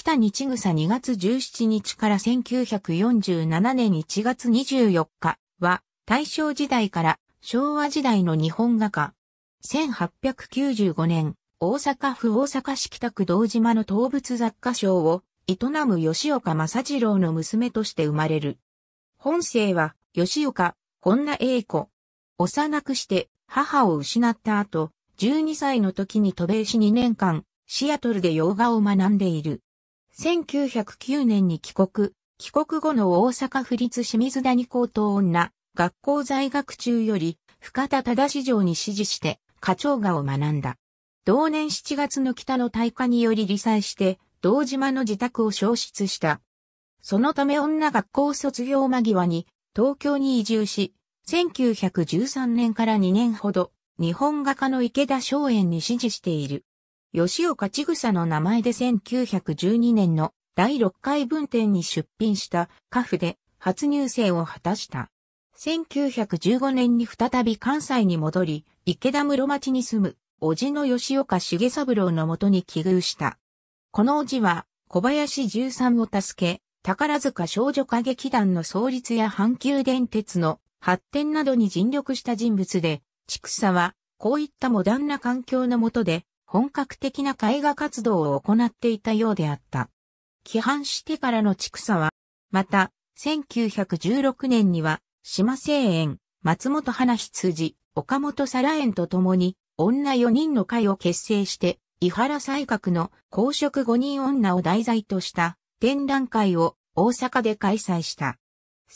北日草2月17日から1947年1月24日は、大正時代から昭和時代の日本画家。1895年、大阪府大阪市北区道島の動物雑貨商を営む吉岡正次郎の娘として生まれる。本姓は吉岡、本田英子。幼くして母を失った後、12歳の時に渡米し2年間、シアトルで洋画を学んでいる。1909年に帰国、帰国後の大阪府立清水谷高等女、学校在学中より、深田忠史上に指示して、課長画を学んだ。同年7月の北の大火により離散して、道島の自宅を消失した。そのため女学校卒業間際に、東京に移住し、1913年から2年ほど、日本画家の池田松園に指示している。吉岡千草の名前で1912年の第6回文展に出品したカフで初入生を果たした。1915年に再び関西に戻り、池田室町に住む、叔父の吉岡重三郎のもとに寄遇した。この叔父は、小林十三を助け、宝塚少女歌劇団の創立や阪急電鉄の発展などに尽力した人物で、千草は、こういったモダンな環境の下で、本格的な絵画活動を行っていたようであった。規範してからの畜草は、また、1916年には、島生園、松本花羊、岡本皿園と共に、女4人の会を結成して、伊原西閣の公職5人女を題材とした展覧会を大阪で開催した。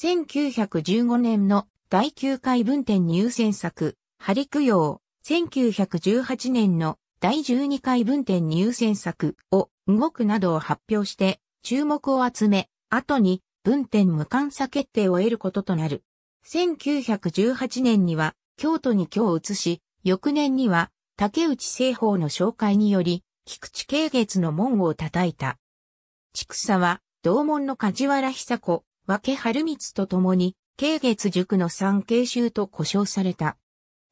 1915年の第9回文展入選作、ハリ供養、1918年の第12回文典入選作を動くなどを発表して注目を集め、後に文典無観査決定を得ることとなる。1918年には京都に京を移し、翌年には竹内製法の紹介により、菊池慶月の門を叩いた。畜佐は、同門の梶原久子、分春光と共に、慶月塾の三慶衆と呼称された。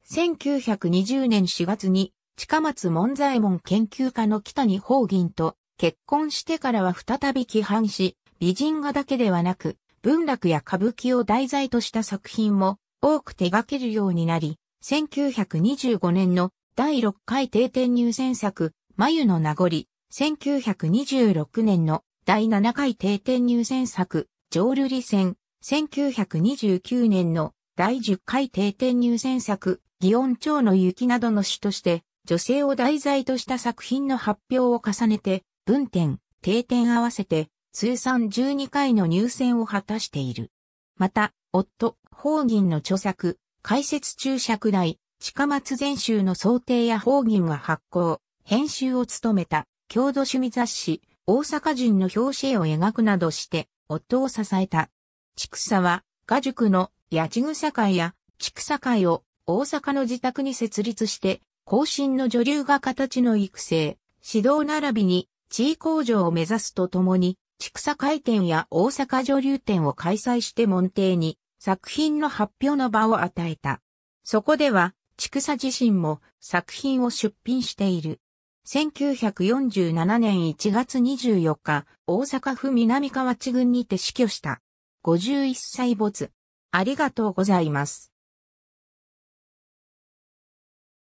1920年4月に、近松門左衛門研究家の北に方銀と結婚してからは再び規範し、美人画だけではなく、文楽や歌舞伎を題材とした作品も多く手掛けるようになり、1925年の第6回定点入選作、眉の名残、1926年の第7回定点入選作、浄瑠璃戦、1929年の第10回定点入選作、祇園町の雪などの詩として、女性を題材とした作品の発表を重ねて、文典、定点合わせて、通算12回の入選を果たしている。また、夫、方銀の著作、解説注釈題、近松全集の想定や方銀が発行、編集を務めた、郷土趣味雑誌、大阪人の表紙絵を描くなどして、夫を支えた。畜草は、画塾の八千草会や、畜草会を大阪の自宅に設立して、後進の女流画家たちの育成、指導並びに地位向上を目指すとともに、畜産会展や大阪女流展を開催して門弟に作品の発表の場を与えた。そこでは、畜産自身も作品を出品している。1947年1月24日、大阪府南河内郡にて死去した。51歳没。ありがとうございます。